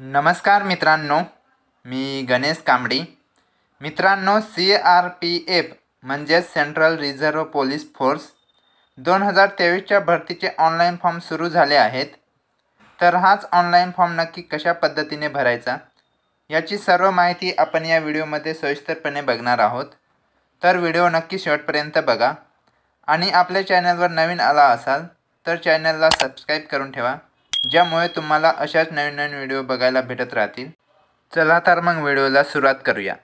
नमस्कार मित्रांनो मी गणेश कांबडी मित्रांनो सी आर पी एफ म्हणजेच सेंट्रल रिझर्व पोलीस फोर्स दोन हजार तेवीसच्या भरतीचे ऑनलाईन फॉर्म सुरू झाले आहेत तर हाच ऑनलाईन फॉर्म नक्की कशा पद्धतीने भरायचा याची सर्व माहिती आपण या व्हिडिओमध्ये सविस्तरपणे बघणार आहोत तर व्हिडिओ नक्की शेवटपर्यंत बघा आणि आपल्या चॅनलवर नवीन आला असाल तर चॅनलला सबस्क्राईब करून ठेवा ज्यामुळे तुम्हाला अशाच नवीन नवीन व्हिडिओ बघायला भेटत राहतील चला तर मग व्हिडिओला सुरुवात करूया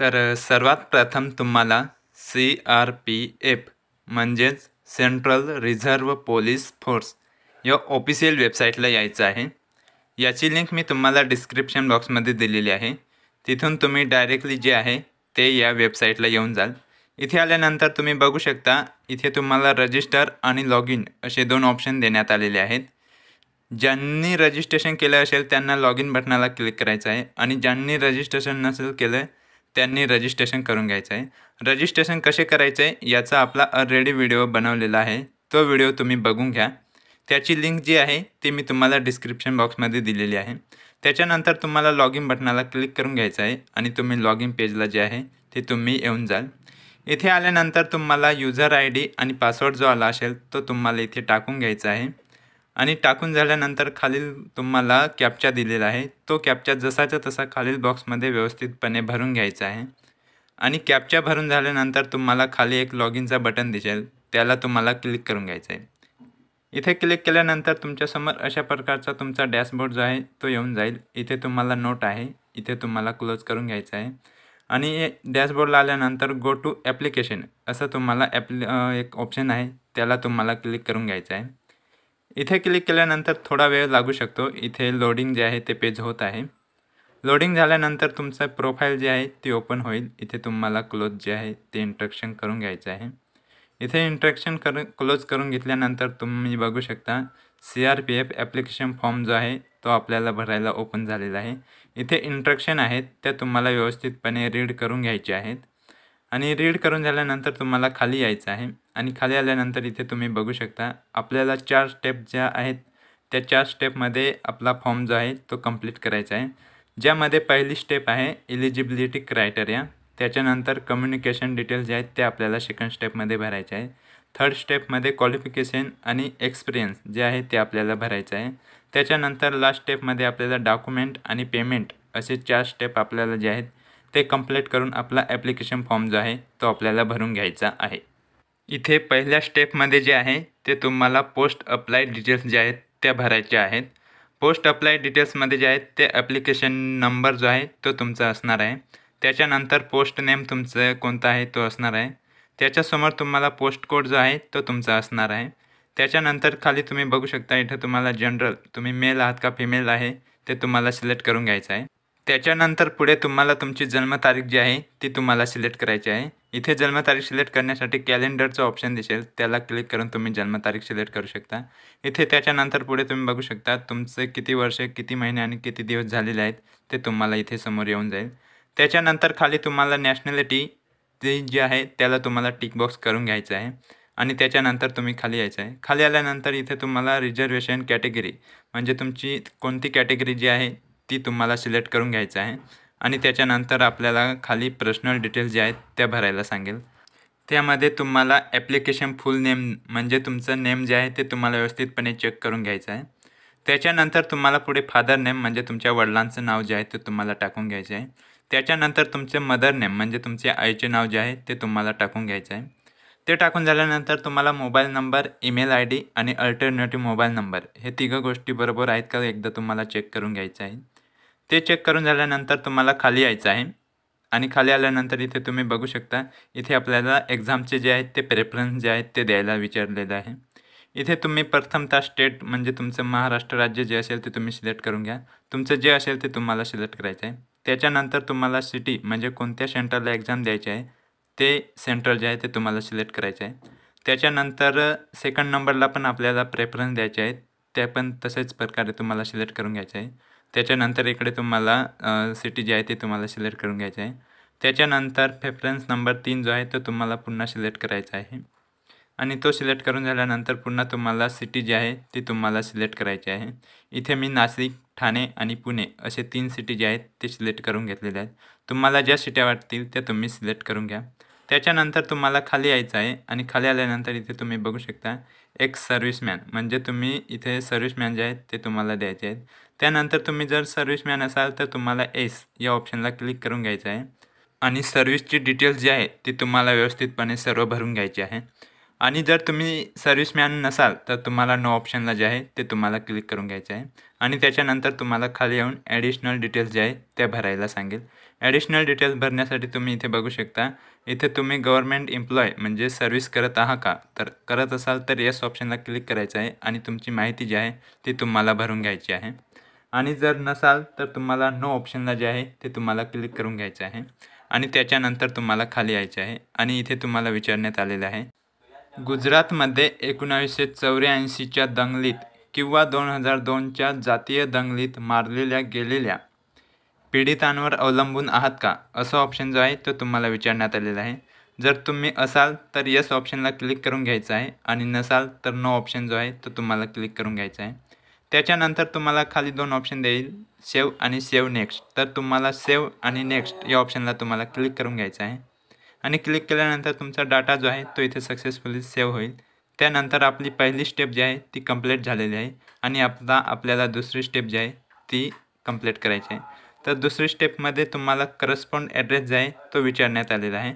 तर सर्वात प्रथम तुम्हाला सी आर पी एफ म्हणजेच सेंट्रल रिझर्व पोलीस फोर्स या ऑफिशियल वेबसाईटला यायचं आहे याची लिंक मी तुम्हाला डिस्क्रिप्शन बॉक्समध्ये दिलेली आहे तिथून तुम्ही डायरेक्टली जे आहे ते या वेबसाईटला येऊन जाल इथे आल्यानंतर तुम्ही बघू शकता इथे तुम्हाला रजिस्टर आणि लॉग इन असे दोन ऑप्शन देण्यात आलेले आहेत ज्यांनी रजिस्ट्रेशन केलं असेल त्यांना लॉग इन बटनाला क्लिक करायचं आहे आणि ज्यांनी रजिस्ट्रेशन नसेल केलं त्यांनी रजिस्ट्रेशन करून घ्यायचं आहे रजिस्ट्रेशन कसे करायचं आहे याचा आपला ऑलरेडी व्हिडिओ बनवलेला आहे तो व्हिडिओ तुम्ही बघून घ्या त्याची लिंक जी आहे ती मी तुम्हाला डिस्क्रिप्शन बॉक्समध्ये दिलेली आहे त्याच्यानंतर तुम्हाला लॉग इन बटनाला क्लिक करून घ्यायचं आहे आणि तुम्ही लॉग इन पेजला जे आहे ते तुम्ही येऊन जाल इथे आल्यानंतर तुम्हाला युजर आय डी आणि पासवर्ड जो आला असेल तो तुम्हाला इथे टाकून घ्यायचा आहे आणि टाकून झाल्यानंतर खालील तुम्हाला कॅपचा दिलेला आहे तो कॅपचा जसाचा तसा खालील बॉक्समध्ये व्यवस्थितपणे भरून घ्यायचा आहे आणि कॅपचा भरून झाल्यानंतर तुम्हाला खाली एक लॉग इनचा बटन दिसेल त्याला तुम्हाला क्लिक करून घ्यायचं आहे इथे क्लिक केल्यानंतर तुमच्यासमोर अशा प्रकारचा तुमचा डॅशबोर्ड जो आहे तो येऊन जाईल इथे तुम्हाला नोट आहे इथे तुम्हाला क्लोज करून घ्यायचं आहे आणि डॅशबोर्डला आल्यानंतर गो टू ॲप्लिकेशन असं तुम्हाला ॲप एक ऑप्शन आहे त्याला तुम्हाला क्लिक करून घ्यायचं आहे इथे क्लिक केल्यानंतर थोडा वेळ लागू शकतो इथे लोडिंग जे आहे ते पेज होत आहे लोडिंग झाल्यानंतर तुमचं प्रोफाईल जे आहे ती ओपन होईल इथे तुम्हाला क्लोज जे आहे ते इंट्रॅक्शन करून घ्यायचं आहे इथे इंट्रॅक्शन कर क्लोज करून घेतल्यानंतर तुम्ही बघू शकता C R P F application form जो आहे तो आपल्याला भरायला ओपन झालेला आहे इथे इंट्रॅक्शन आहेत त्या तुम्हाला व्यवस्थितपणे रीड करून घ्यायचे आहेत आणि रीड करून झाल्यानंतर तुम्हाला खाली यायचं आहे आणि खाली आल्यानंतर इथे तुम्ही बघू शकता आपल्याला चार स्टेप ज्या आहेत त्या चार स्टेपमध्ये आपला फॉर्म जो आहे तो कंप्लीट करायचा आहे ज्यामध्ये पहिली स्टेप आहे एलिजिबिलिटी क्रायटेरिया त्याच्यानंतर कम्युनिकेशन डिटेल्स जे आहेत ते आपल्याला सेकंड स्टेपमध्ये भरायचे आहे थर्ड स्टेपमध्ये क्वालिफिकेशन आणि एक्सपिरियन्स जे आहे ते आपल्याला भरायचं आहे त्याच्यानंतर लास्ट स्टेपमध्ये आपल्याला डॉक्युमेंट आणि पेमेंट असे चार स्टेप आपल्याला जे आहेत ते कम्प्लीट करून आपला ॲप्लिकेशन फॉर्म जो आहे तो आपल्याला भरून घ्यायचा आहे इथे पहिल्या स्टेपमध्ये जे आहे ते तुम्हाला पोस्ट अप्लाय डिटेल्स जे आहेत त्या भरायच्या आहेत पोस्ट अप्लाय डिटेल्समध्ये जे आहेत ते ॲप्लिकेशन नंबर जो आहे तो तुमचा असणार आहे त्याच्यानंतर पोस्ट नेम तुमचं कोणता आहे तो असणार आहे त्याच्यासमोर तुम्हाला पोस्ट कोड जो आहे तो तुमचा असणार आहे त्याच्यानंतर खाली तुम्ही बघू शकता इथं तुम्हाला जनरल तुम्ही मेल आहात का फिमेल आहे ते तुम्हाला सिलेक्ट करून घ्यायचं आहे त्याच्यानंतर पुढे तुम्हाला तुमची जन्मतारीख जी आहे ती तुम्हाला सिलेक्ट करायची आहे इथे जन्मतारीख सिलेक्ट करण्यासाठी कॅलेंडरचं ऑप्शन दिसेल त्याला क्लिक करून तुम्ही जन्मतारीख सिलेक्ट करू शकता इथे त्याच्यानंतर पुढे तुम्ही बघू शकता तुमचे किती वर्ष किती महिने आणि किती दिवस झालेले आहेत ते तुम्हाला इथे समोर येऊन जाईल त्याच्यानंतर खाली तुम्हाला नॅशनॅलिटी जी जे आहे त्याला तुम्हाला टिकबॉक्स करून घ्यायचं आहे आणि त्याच्यानंतर तुम्ही खाली यायचं आहे खाली आल्यानंतर इथे तुम्हाला रिझर्वेशन कॅटेगरी म्हणजे तुमची कोणती कॅटेगरी जी आहे ती तुम्हाला सिलेक्ट करून घ्यायचं आहे आणि त्याच्यानंतर आपल्याला खाली पर्सनल डिटेल्स जे आहेत त्या भरायला सांगेल त्यामध्ये तुम्हाला ॲप्लिकेशन फुल नेम म्हणजे तुमचं नेम जे आहे ते तुम्हाला व्यवस्थितपणे चेक करून घ्यायचं आहे त्याच्यानंतर तुम्हाला पुढे फादर नेम म्हणजे तुमच्या वडिलांचं नाव जे आहे ते तुम्हाला टाकून घ्यायचं आहे त्याच्यानंतर तुमचे मदर नेम म्हणजे तुमचे आईचे नाव जे आहे ते तुम्हाला टाकून घ्यायचं आहे ते टाकून झाल्यानंतर तुम्हाला mobile number email I D आणि अल्टरनेटिव्ह मोबाईल नंबर हे तिघं गोष्टी बरोबर आहेत का एकदा तुम्हाला चेक करून घ्यायचं आहे ते चेक करून झाल्यानंतर तुम्हाला खाली यायचं आहे आणि खाली आल्यानंतर इथे तुम्ही बघू शकता इथे आपल्याला एक्झामचे जे आहेत ते प्रेफरन्स जे आहेत ते द्यायला विचारलेलं आहे इथे तुम्ही प्रथमतः स्टेट म्हणजे तुमचं महाराष्ट्र राज्य जे असेल ते तुम्ही सिलेक्ट करून घ्या तुमचं जे असेल ते तुम्हाला सिलेक्ट करायचं आहे त्याच्यानंतर तुम्हाला सिटी म्हणजे कोणत्या सेंटरला एक्झाम द्यायची आहे ते सेंटर जे आहे ते तुम्हाला सिलेक्ट करायचं आहे त्याच्यानंतर सेकंड नंबरला पण आपल्याला प्रेफरन्स द्यायचे आहेत ते पण तसेच प्रकारे तुम्हाला सिलेक्ट करून घ्यायचं आहे त्याच्यानंतर इकडे तुम्हाला सिटी जी आहे ती तुम्हाला सिलेक्ट करून घ्यायची आहे त्याच्यानंतर प्रेफरन्स नंबर तीन जो आहे तो तुम्हाला पुन्हा सिलेक्ट करायचा आहे आणि तो सिलेक्ट करून झाल्यानंतर पुन्हा तुम्हाला सिटी जी आहे ती तुम्हाला सिलेक्ट करायची आहे इथे मी नाशिक ठाणे आणि पुणे असे तीन सिटी जे आहेत ते सिलेक्ट करून घेतलेले आहेत तुम्हाला ज्या सिट्या वाटतील त्या तुम्ही सिलेक्ट करून घ्या त्याच्यानंतर तुम्हाला खाली यायचं आहे आणि खाली आल्यानंतर इथे तुम्ही बघू शकता एक सर्व्हिसमॅन म्हणजे तुम्ही इथे सर्व्हिसमॅन जे आहेत ते तुम्हाला द्यायचे आहेत त्यानंतर तुम्ही जर सर्व्हिसमॅन असाल तर तुम्हाला एस या ऑप्शनला क्लिक करून घ्यायचं आहे आणि सर्व्हिसची डिटेल्स जे आहे ती तुम्हाला व्यवस्थितपणे सर्व भरून घ्यायचे आहे आणि जर तुम्ही सर्व्हिसमॅन नसाल तर तुम्हाला नो ऑप्शनला जे आहे ते तुम्हाला क्लिक करून घ्यायचं आहे आणि त्याच्यानंतर तुम्हाला खाली येऊन ॲडिशनल डिटेल्स जे आहे त्या भरायला सांगेल ॲडिशनल डिटेल्स भरण्यासाठी तुम्ही इथे बघू शकता इथे तुम्ही गव्हर्मेंट एम्प्लॉय म्हणजे सर्व्हिस करत आहात का तर करत असाल तर यस ऑप्शनला क्लिक करायचं आहे आणि तुमची माहिती जी आहे ती तुम्हाला भरून घ्यायची आहे आणि जर नसाल तर तुम्हाला नो ऑप्शनला जे आहे ते तुम्हाला क्लिक करून घ्यायचं आहे आणि त्याच्यानंतर तुम्हाला खाली यायचे आहे आणि इथे तुम्हाला विचारण्यात आलेलं आहे गुजरातमध्ये एकोणावीसशे चौऱ्याऐंशीच्या दंगलीत किंवा दोन हजार दोनच्या जातीय दंगलीत मारलेल्या गेलेल्या पीडितांवर अवलंबून आहात का असं ऑप्शन जो आहे तो तुम्हाला विचारण्यात आलेला आहे जर तुम्ही असाल तर यस ऑप्शनला क्लिक करून घ्यायचं आहे आणि नसाल तर नो ऑप्शन जो आहे तो तुम्हाला क्लिक करून घ्यायचा आहे त्याच्यानंतर तुम्हाला खाली दोन ऑप्शन देईल सेव्ह आणि सेव्ह नेक्स्ट तर तुम्हाला सेव्ह आणि नेक्स्ट या ऑप्शनला तुम्हाला क्लिक करून घ्यायचं आहे आणि क्लिक केल्यानंतर तुमचा डाटा जो आहे तो इथे सक्सेसफुली सेव्ह होईल त्यानंतर आपली पहिली स्टेप जी आहे ती कंप्लीट झालेली आहे आणि आपला आपल्याला दुसरी स्टेप जी आहे ती कम्प्लीट करायची आहे तर दुसरी स्टेपमध्ये तुम्हाला करस्पॉन्ड ॲड्रेस जो आहे तो विचारण्यात आलेला आहे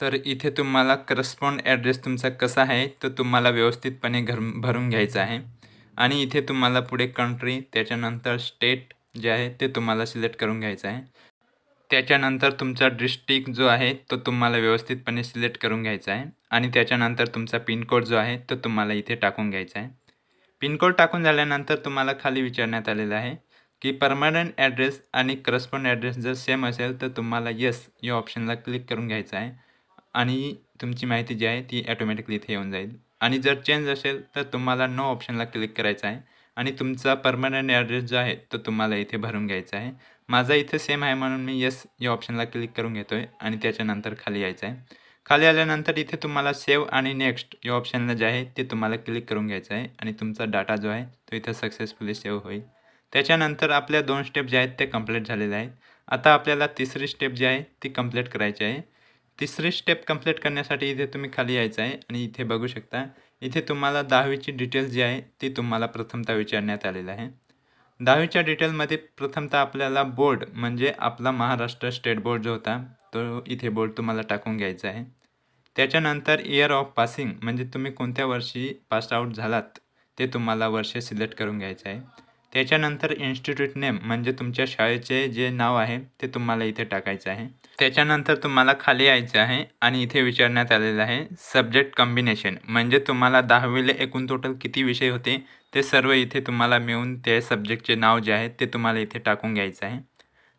तर इथे तुम्हाला करस्पॉन्ड ॲड्रेस तुमचा कसा आहे तो तुम्हाला व्यवस्थितपणे घर भरून घ्यायचा आहे आणि इथे तुम्हाला पुढे कंट्री त्याच्यानंतर स्टेट जे आहे ते तुम्हाला सिलेक्ट करून घ्यायचं आहे त्याच्यानंतर तुमचा डिस्ट्रिक्ट जो आहे तो तुम्हाला व्यवस्थितपणे सिलेक्ट करून घ्यायचा आहे आणि त्याच्यानंतर तुमचा पिनकोड जो आहे तो तुम्हाला इथे टाकून घ्यायचा आहे पिनकोड टाकून झाल्यानंतर तुम्हाला खाली विचारण्यात आलेला आहे की परमनंट ॲड्रेस आणि करस्पॉन्ड ॲड्रेस जर सेम असेल तर तुम्हाला येस या ऑप्शनला क्लिक करून घ्यायचं आहे आणि तुमची माहिती जी आहे ती ॲटोमॅटिकली इथे येऊन जाईल आणि जर चेंज असेल तर तुम्हाला नो ऑप्शनला क्लिक करायचं आहे आणि तुमचा परमनंट ॲड्रेस जो आहे तो तुम्हाला इथे भरून घ्यायचा आहे माझा इथे सेम आहे म्हणून मी येस या ऑप्शनला क्लिक करून घेतो आहे आणि त्याच्यानंतर खाली यायचं आहे खाली आल्यानंतर इथे तुम्हाला सेव्ह आणि नेक्स्ट या ऑप्शनला जे आहे ते तुम्हाला क्लिक करून घ्यायचं आहे आणि तुमचा डाटा जो आहे तो इथं सक्सेसफुली सेव्ह होईल त्याच्यानंतर आपल्या दोन स्टेप ज्या आहेत ते कम्प्लीट झालेले आहेत आता आपल्याला तिसरी स्टेप जी आहे ती कम्प्लीट करायची आहे तिसरी स्टेप कंप्लीट करण्यासाठी इथे तुम्ही खाली यायचं आहे आणि इथे बघू शकता इथे तुम्हाला दहावीची डिटेल्स जी आहे ती तुम्हाला प्रथमतः विचारण्यात आलेलं आहे दहावीच्या डिटेलमध्ये प्रथमतः आपल्याला बोर्ड म्हणजे आपला महाराष्ट्र स्टेट बोर्ड जो होता तो इथे बोर्ड तुम्हाला टाकून घ्यायचा आहे त्याच्यानंतर इयर ऑफ पासिंग म्हणजे तुम्ही कोणत्या वर्षी पास आऊट झालात ते तुम्हाला वर्ष सिलेक्ट करून घ्यायचं आहे त्याच्यानंतर इन्स्टिट्यूट नेम म्हणजे तुमच्या शाळेचे जे नाव आहे ते तुम्हाला इथे टाकायचं आहे त्याच्यानंतर तुम्हाला खाली यायचं आहे आणि इथे विचारण्यात आलेलं आहे सब्जेक्ट कॉम्बिनेशन म्हणजे तुम्हाला दहावीले एकूण टोटल किती विषय होते ते सर्व इथे तुम्हाला मिळून ते सब्जेक्टचे नाव जे आहे ते तुम्हाला इथे टाकून घ्यायचं आहे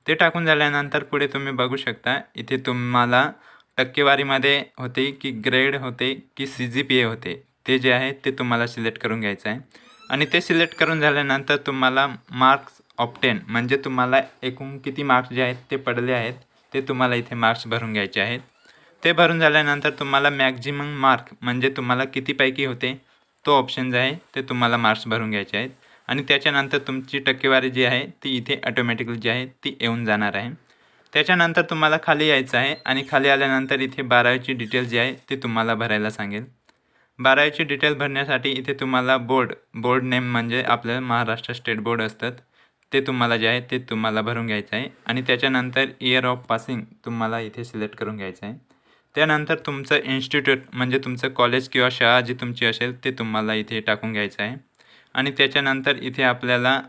ते टाकून झाल्यानंतर पुढे तुम्ही बघू शकता इथे तुम्हाला टक्केवारीमध्ये होते की ग्रेड होते की सी जी पी ए होते ते जे आहे ते तुम्हाला सिलेक्ट करून घ्यायचं आहे आणि ते सिलेक्ट करून झाल्यानंतर तुम्हाला मार्क्स ऑप्टेन म्हणजे तुम्हाला एकूण किती मार्क्स जे आहेत ते पडले आहेत ते तुम्हाला इथे मार्क्स भरून घ्यायचे आहेत ते भरून झाल्यानंतर तुम्हाला मॅक्झिमम मार्क म्हणजे तुम्हाला कितीपैकी होते तो ऑप्शन जे आहे ते तुम्हाला मार्क्स भरून घ्यायचे आहेत आणि त्याच्यानंतर तुमची टक्केवारी जी आहे ती इथे ऑटोमॅटिकली जी आहे ती येऊन जाणार आहे त्याच्यानंतर तुम्हाला खाली यायचं आहे आणि खाली आल्यानंतर इथे बारावीची डिटेल जी आहे ती तुम्हाला भरायला सांगेल बारावीची डिटेल भरण्यासाठी इथे तुम्हाला बोर्ड बोर्ड नेम म्हणजे आपलं महाराष्ट्र स्टेट बोर्ड असतात ते तुम्हाला जे आहे ते तुम्हाला भरून घ्यायचं आहे आणि त्याच्यानंतर इयर ऑफ पासिंग तुम्हाला इथे सिलेक्ट करून घ्यायचं आहे त्यानंतर तुमचं इन्स्टिट्यूट म्हणजे तुमचं कॉलेज किंवा शाळा जी तुमची असेल ते तुम्हाला इथे टाकून घ्यायचं आहे आणि त्याच्यानंतर इथे आपल्याला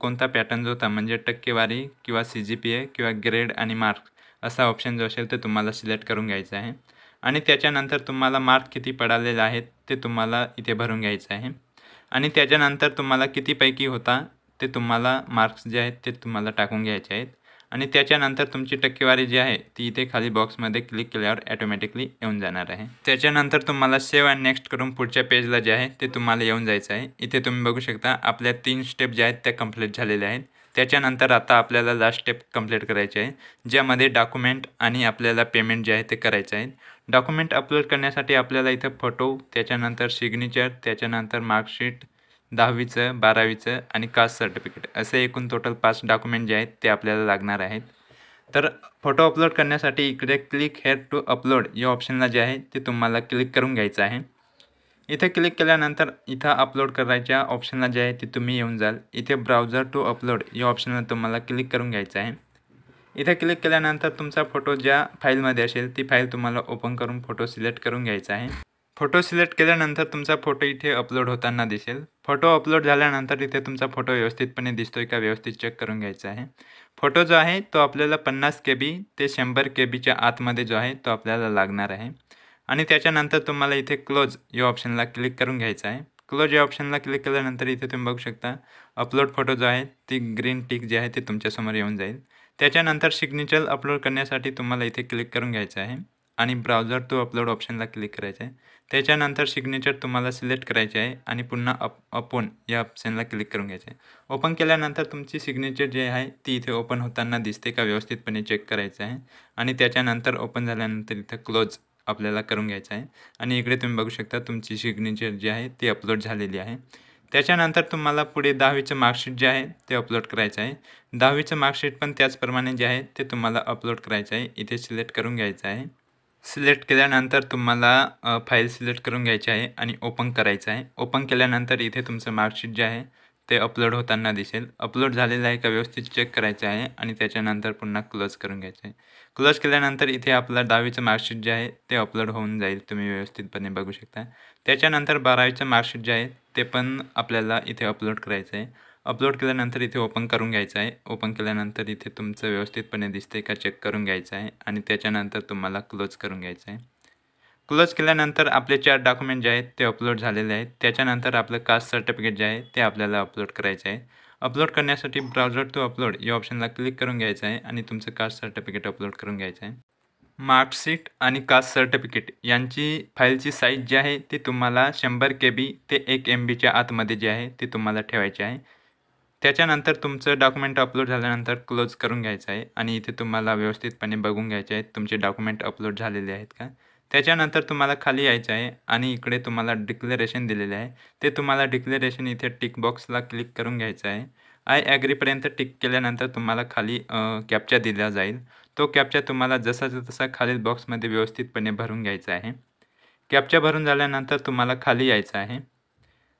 कोणता पॅटर्न जो होता म्हणजे टक्केवारी किंवा सी जी पी ए किंवा ग्रेड आणि मार्क असा ऑप्शन जो असेल ते तुम्हाला सिलेक्ट करून घ्यायचा आहे आणि त्याच्यानंतर तुम्हाला मार्क किती पडालेले आहेत ते तुम्हाला इथे भरून घ्यायचं आहे आणि त्याच्यानंतर तुम्हाला कितीपैकी होता ते तुम्हाला मार्क्स जे आहेत ते तुम्हाला टाकून घ्यायचे आहेत आणि त्याच्यानंतर तुमची टक्केवारी जी आहे ती इथे खाली बॉक्समध्ये क्लिक केल्यावर ॲटोमॅटिकली येऊन जाणार आहे त्याच्यानंतर तुम्हाला सेव्ह अँड नेक्स्ट करून पुढच्या पेजला जे आहे ते तुम्हाला येऊन जायचं आहे इथे तुम्ही बघू शकता आपल्या तीन स्टेप ज्या आहेत त्या कम्प्लीट झालेल्या आहेत त्याच्यानंतर आता आपल्याला लास्ट स्टेप कम्प्लीट करायची आहे ज्यामध्ये डॉक्युमेंट आणि आपल्याला पेमेंट जे आहे ते करायचं आहे डॉक्युमेंट अपलोड करण्यासाठी आपल्याला इथं फोटो त्याच्यानंतर सिग्नेचर त्याच्यानंतर मार्कशीट दहावीचं बारावीचं आणि कास्ट सर्टिफिकेट असे एकूण टोटल पाच डॉक्युमेंट जे आहेत ते आपल्याला लागणार आहेत तर फोटो अपलोड करण्यासाठी इकडे क्लिक हेअर टू अपलोड या ऑप्शनला जे आहे ते तुम्हाला क्लिक करून घ्यायचं आहे इथे क्लिक केल्यानंतर इथं अपलोड करायच्या ऑप्शनला जे आहे ते तुम्ही येऊन जाल इथे ब्राउझर टू अपलोड या ऑप्शनला तुम्हाला क्लिक करून घ्यायचं आहे इथे क्लिक केल्यानंतर तुमचा फोटो ज्या फाईलमध्ये असेल ती फाईल तुम्हाला ओपन करून फोटो सिलेक्ट करून घ्यायचा आहे फोटो सिलेक्ट केल्यानंतर तुमचा फोटो इथे अपलोड होताना दिसेल फोटो अपलोड झाल्यानंतर इथे तुमचा फोटो व्यवस्थितपणे दिसतोय का व्यवस्थित चेक करून घ्यायचा आहे फोटो जो आहे तो आपल्याला पन्नास के बी ते शंभर के बीच्या आतमध्ये जो आहे तो आपल्याला लागणार आहे आणि त्याच्यानंतर तुम्हाला इथे क्लोज या ऑप्शनला क्लिक करून घ्यायचं आहे क्लोज या ऑप्शनला क्लिक केल्यानंतर इथे तुम्ही बघू शकता अपलोड फोटो जो आहे ती ग्रीन टिक जी आहे ती तुमच्यासमोर येऊन जाईल त्याच्यानंतर सिग्नेचर अपलोड करण्यासाठी तुम्हाला इथे क्लिक करून घ्यायचं आहे आणि ब्राउजर टू अपलोड ऑप्शनला क्लिक करायचं आहे त्याच्यानंतर सिग्नेचर तुम्हाला सिलेक्ट करायचे आहे आणि पुन्हा अप ओपन या ऑप्शनला क्लिक करून घ्यायचं आहे ओपन केल्यानंतर तुमची सिग्नेचर जे आहे ती इथे ओपन होताना दिसते का व्यवस्थितपणे चेक करायचं आहे आणि त्याच्यानंतर ओपन झाल्यानंतर इथं क्लोज आपल्याला करून घ्यायचं आहे आणि इकडे तुम्ही बघू शकता तुमची सिग्नेचर जी आहे ती अपलोड झालेली आहे त्याच्यानंतर तुम्हाला पुढे दहावीचं मार्कशीट जे आहे ते अपलोड करायचं आहे दहावीचं मार्कशीट पण त्याचप्रमाणे जे आहे ते तुम्हाला अपलोड करायचं आहे इथे सिलेक्ट करून घ्यायचं आहे सिलेक्ट केल्यानंतर तुम्हाला फाईल सिलेक्ट करून घ्यायची आहे आणि ओपन करायचं आहे ओपन केल्यानंतर इथे तुमचं मार्कशीट जे आहे ते अपलोड होताना दिसेल अपलोड झालेलं आहे का व्यवस्थित चेक करायचं आहे आणि त्याच्यानंतर पुन्हा क्लोज करून घ्यायचं आहे क्लोज केल्यानंतर इथे आपलं दहावीचं मार्कशीट जे आहे ते अपलोड होऊन जाईल तुम्ही व्यवस्थितपणे बघू शकता त्याच्यानंतर बारावीचं मार्कशीट जे आहे ते पण आपल्याला इथे अपलोड करायचं आहे अपलोड केल्यानंतर इथे ओपन करून घ्यायचं आहे ओपन केल्यानंतर इथे तुमचं व्यवस्थितपणे दिसते का चेक करून घ्यायचं आहे आणि त्याच्यानंतर तुम्हाला क्लोज करून घ्यायचं आहे क्लोज केल्यानंतर आपले चार डॉक्युमेंट जे आहेत ते अपलोड झालेले आहेत त्याच्यानंतर आपलं कास्ट सर्टिफिकेट जे आहे ते आपल्याला अपलोड करायचं आहे अपलोड करण्यासाठी ब्राउझर टू अपलोड या ऑप्शनला क्लिक करून घ्यायचं आहे आणि तुमचं कास्ट सर्टिफिकेट अपलोड करून घ्यायचं आहे मार्कशीट आणि कास्ट सर्टिफिकेट यांची फाईलची साईज जी आहे ती तुम्हाला शंभर के बी ते एक एम बीच्या आतमध्ये जे आहे ते तुम्हाला ठेवायची आहे त्याच्यानंतर तुमचं डॉक्युमेंट अपलोड झाल्यानंतर क्लोज करून घ्यायचं आहे आणि इथे तुम्हाला व्यवस्थितपणे बघून घ्यायचे आहेत तुमचे डॉक्युमेंट अपलोड झालेले आहेत का त्याच्यानंतर तुम्हाला खाली यायचं आहे आणि इकडे तुम्हाला डिक्लेरेशन दिलेले आहे ते तुम्हाला डिक्लेरेशन इथे टिक बॉक्सला क्लिक करून घ्यायचं आहे आय ॲग्रीपर्यंत टिक केल्यानंतर तुम्हाला खाली कॅप्चा दिला जाईल तो कॅप्चा तुम्हाला जसाचा तसा खालील बॉक्समध्ये व्यवस्थितपणे भरून घ्यायचा आहे कॅप्चा भरून झाल्यानंतर तुम्हाला खाली यायचं आहे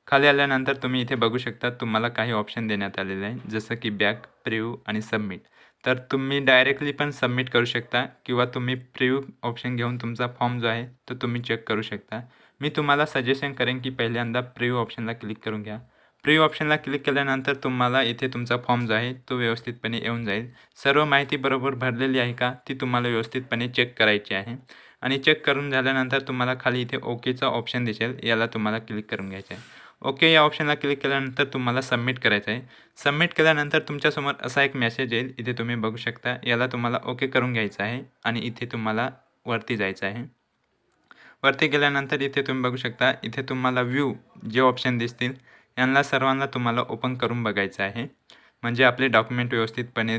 खाली आल्यानंतर तुम्ही इथे बघू शकता तुम्हाला काही ऑप्शन देण्यात आलेले आहे जसं की बॅक प्रिव्ह आणि सबमिट तर तुम्ही डायरेक्टली पण सबमिट करू शकता किंवा तुम्ही प्रिव्ह ऑप्शन घेऊन तुमचा फॉर्म जो आहे तो तुम्ही चेक करू शकता मी तुम्हाला सजेशन करेन की पहिल्यांदा प्रिव्ह ऑप्शनला क्लिक करून घ्या प्री ऑप्शनला क्लिक केल्यानंतर तुम्हाला इथे तुमचा फॉर्म जो आहे तो व्यवस्थितपणे येऊन जाईल सर्व माहिती बरोबर भरलेली आहे का ती तुम्हाला व्यवस्थितपणे चेक करायची आहे आणि चेक करून झाल्यानंतर तुम्हाला खाली इथे ओकेचा ऑप्शन दिसेल याला तुम्हाला क्लिक करून घ्यायचं आहे ओके या ऑप्शनला क्लिक केल्यानंतर तुम्हाला सबमिट करायचं आहे सबमिट केल्यानंतर तुमच्यासमोर असा एक मेसेज येईल इथे तुम्ही बघू शकता याला तुम्हाला ओके करून घ्यायचं आहे आणि इथे तुम्हाला वरती जायचं आहे वरती गेल्यानंतर इथे तुम्ही बघू शकता इथे तुम्हाला व्ह्यू जे ऑप्शन दिसतील यांना सर्वांना तुम्हाला ओपन करून बघायचं आहे म्हणजे आपले डॉक्युमेंट व्यवस्थितपणे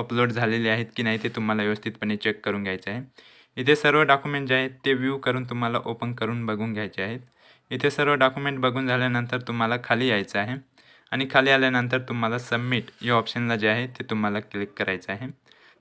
अपलोड झालेले आहेत की नाही ते तुम्हाला व्यवस्थितपणे चेक करून घ्यायचं आहे इथे सर्व डॉक्युमेंट जे आहेत ते व्ह्यू करून तुम्हाला ओपन करून बघून घ्यायचे आहेत इथे सर्व डॉक्युमेंट बघून झाल्यानंतर तुम्हाला खाली यायचं आहे आणि खाली आल्यानंतर तुम्हाला सबमिट या ऑप्शनला जे आहे ते तुम्हाला क्लिक करायचं आहे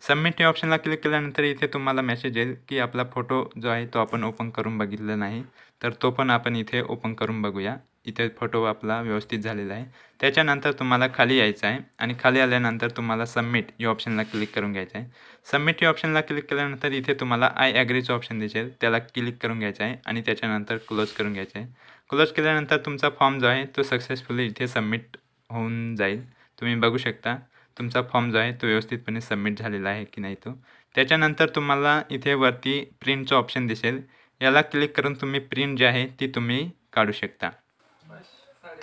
सबमिट या ऑप्शनला क्लिक केल्यानंतर इथे तुम्हाला मेसेज येईल की आपला फोटो जो आहे तो आपण ओपन करून बघितलं नाही तर तो पण आपण इथे ओपन करून बघूया इथे फोटो आपला व्यवस्थित झालेला आहे त्याच्यानंतर तुम्हाला खाली यायचं आहे आणि खाली आल्यानंतर तुम्हाला सबमिट या ऑप्शनला क्लिक करून घ्यायचं आहे सबमिट या ऑप्शनला क्लिक केल्यानंतर इथे तुम्हाला आय ॲग्रीचं ऑप्शन दिसेल त्याला क्लिक करून घ्यायचं आहे आणि त्याच्यानंतर क्लोज करून घ्यायचं आहे क्लोज केल्यानंतर तुमचा फॉर्म जो आहे तो सक्सेसफुली इथे सबमिट होऊन जाईल तुम्ही बघू शकता तुमचा फॉर्म जो आहे तो व्यवस्थितपणे सबमिट झालेला आहे की नाही तो त्याच्यानंतर तुम्हाला इथे वरती प्रिंटचं ऑप्शन दिसेल याला क्लिक करून तुम्ही प्रिंट जे आहे ती तुम्ही काढू शकता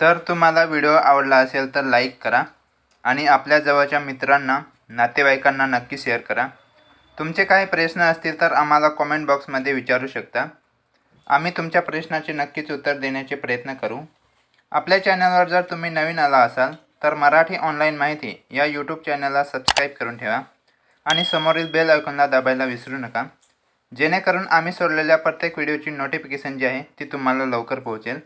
तर तुम्हाला व्हिडिओ आवडला असेल तर लाईक करा आणि आपल्या जवळच्या मित्रांना नातेवाईकांना नक्की शेअर करा तुमचे काही प्रश्न असतील तर आम्हाला कॉमेंट बॉक्समध्ये विचारू शकता आम्ही तुमच्या प्रश्नाचे नक्कीच उत्तर देण्याचे प्रयत्न करू आपल्या चॅनलवर जर तुम्ही नवीन आला असाल तर मराठी ऑनलाईन माहिती या यूट्यूब चॅनलला सबस्क्राईब करून ठेवा आणि समोरील बेल ऐकूनला दाबायला विसरू नका जेणेकरून आम्ही सोडलेल्या प्रत्येक व्हिडिओची नोटिफिकेशन जी आहे ती तुम्हाला लवकर पोहोचेल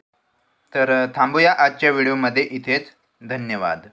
तर थांबूया आजच्या व्हिडिओमध्ये इथेच धन्यवाद